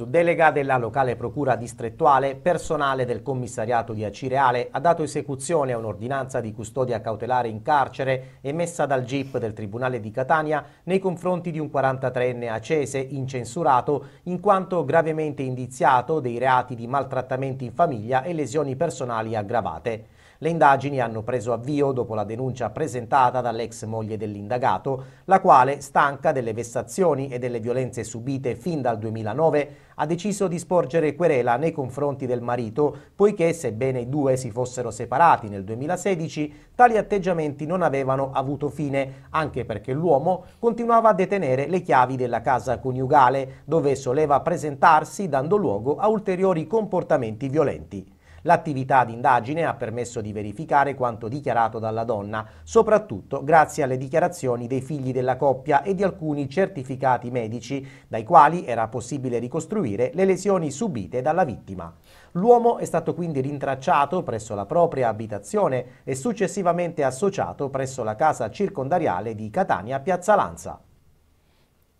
su delega della locale procura distrettuale, personale del commissariato di Acireale ha dato esecuzione a un'ordinanza di custodia cautelare in carcere emessa dal GIP del Tribunale di Catania nei confronti di un 43enne acese incensurato in quanto gravemente indiziato dei reati di maltrattamenti in famiglia e lesioni personali aggravate. Le indagini hanno preso avvio dopo la denuncia presentata dall'ex moglie dell'indagato, la quale, stanca delle vessazioni e delle violenze subite fin dal 2009, ha deciso di sporgere querela nei confronti del marito, poiché sebbene i due si fossero separati nel 2016, tali atteggiamenti non avevano avuto fine, anche perché l'uomo continuava a detenere le chiavi della casa coniugale, dove soleva presentarsi dando luogo a ulteriori comportamenti violenti. L'attività d'indagine ha permesso di verificare quanto dichiarato dalla donna, soprattutto grazie alle dichiarazioni dei figli della coppia e di alcuni certificati medici, dai quali era possibile ricostruire le lesioni subite dalla vittima. L'uomo è stato quindi rintracciato presso la propria abitazione e successivamente associato presso la casa circondariale di Catania Piazza Lanza.